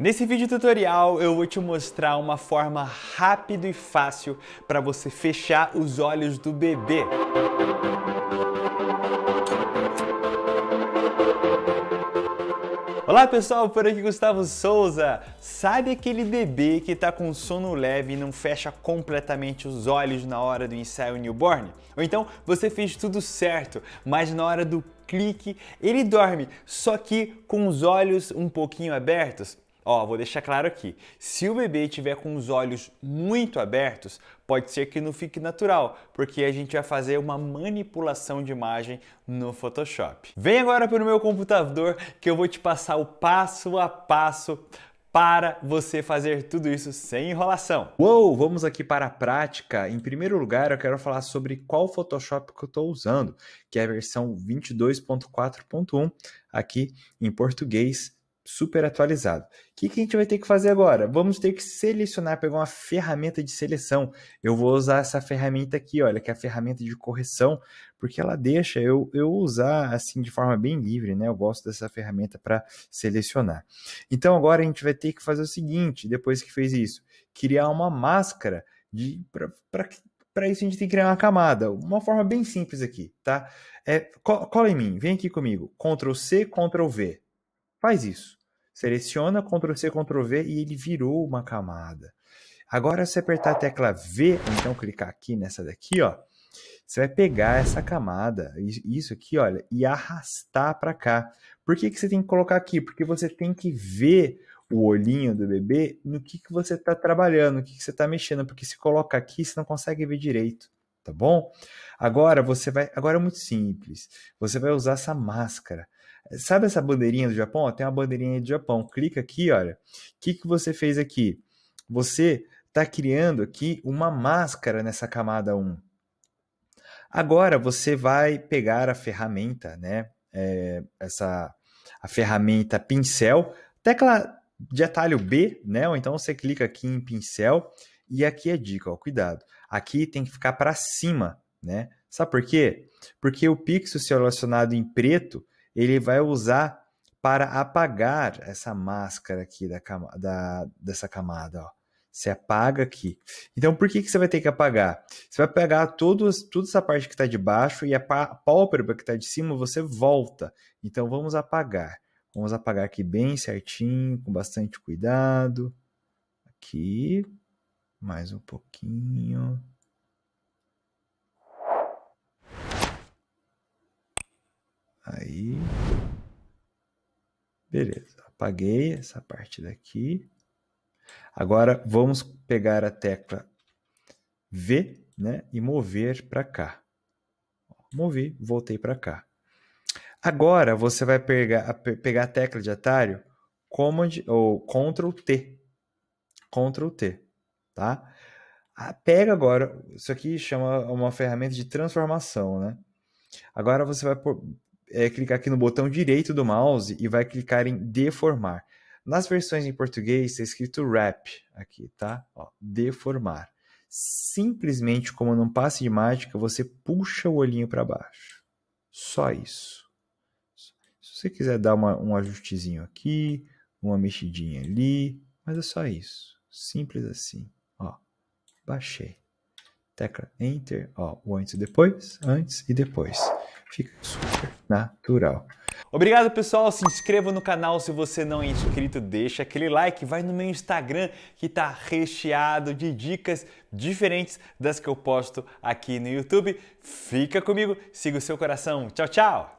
Nesse vídeo tutorial eu vou te mostrar uma forma rápida e fácil para você fechar os olhos do bebê. Olá pessoal, por aqui Gustavo Souza. Sabe aquele bebê que está com sono leve e não fecha completamente os olhos na hora do ensaio newborn? Ou então você fez tudo certo, mas na hora do clique ele dorme, só que com os olhos um pouquinho abertos? Ó, vou deixar claro aqui. Se o bebê tiver com os olhos muito abertos, pode ser que não fique natural, porque a gente vai fazer uma manipulação de imagem no Photoshop. Vem agora para o meu computador que eu vou te passar o passo a passo para você fazer tudo isso sem enrolação. Uou, vamos aqui para a prática. Em primeiro lugar, eu quero falar sobre qual Photoshop que eu estou usando, que é a versão 22.4.1 aqui em português super atualizado. O que, que a gente vai ter que fazer agora? Vamos ter que selecionar, pegar uma ferramenta de seleção. Eu vou usar essa ferramenta aqui, olha, que é a ferramenta de correção, porque ela deixa eu, eu usar assim de forma bem livre, né? Eu gosto dessa ferramenta para selecionar. Então agora a gente vai ter que fazer o seguinte, depois que fez isso, criar uma máscara de para isso a gente tem que criar uma camada, uma forma bem simples aqui, tá? É, cola em mim, vem aqui comigo, Ctrl C, Ctrl V. Faz isso. Seleciona, Ctrl+C, Ctrl+V e ele virou uma camada. Agora, se apertar a tecla V, então clicar aqui nessa daqui, ó, você vai pegar essa camada, isso aqui, olha, e arrastar para cá. Por que, que você tem que colocar aqui? Porque você tem que ver o olhinho do bebê no que, que você está trabalhando, o que, que você está mexendo, porque se coloca aqui, você não consegue ver direito, tá bom? Agora você vai. Agora é muito simples. Você vai usar essa máscara. Sabe essa bandeirinha do Japão? Ó, tem uma bandeirinha de Japão. Clica aqui, olha. O que, que você fez aqui? Você está criando aqui uma máscara nessa camada 1. Agora você vai pegar a ferramenta, né? É, essa a ferramenta pincel, tecla de atalho B, né? Ou então você clica aqui em pincel e aqui é dica, ó, cuidado. Aqui tem que ficar para cima, né? Sabe por quê? Porque o pixel se relacionado em preto ele vai usar para apagar essa máscara aqui da, da, dessa camada. Ó. Você apaga aqui. Então, por que, que você vai ter que apagar? Você vai pegar todos, toda essa parte que está de baixo e a pálpebra que está de cima você volta. Então, vamos apagar. Vamos apagar aqui bem certinho, com bastante cuidado. Aqui, mais um pouquinho. Aí, Beleza, apaguei essa parte daqui. Agora vamos pegar a tecla V né, e mover para cá. Movi, voltei para cá. Agora você vai pegar, pegar a tecla de atalho Command ou Ctrl T. Ctrl T, tá? Ah, pega agora, isso aqui chama uma ferramenta de transformação, né? Agora você vai é, clicar aqui no botão direito do mouse e vai clicar em deformar. Nas versões em português está escrito wrap aqui, tá? Ó, deformar. Simplesmente, como num passe de mágica, você puxa o olhinho para baixo. Só isso. Se você quiser dar uma, um ajustezinho aqui, uma mexidinha ali, mas é só isso. Simples assim. Ó, baixei. Tecla Enter, ó, o antes e depois, antes e depois fica super natural. Obrigado, pessoal. Se inscreva no canal se você não é inscrito, deixa aquele like, vai no meu Instagram que tá recheado de dicas diferentes das que eu posto aqui no YouTube. Fica comigo, siga o seu coração. Tchau, tchau.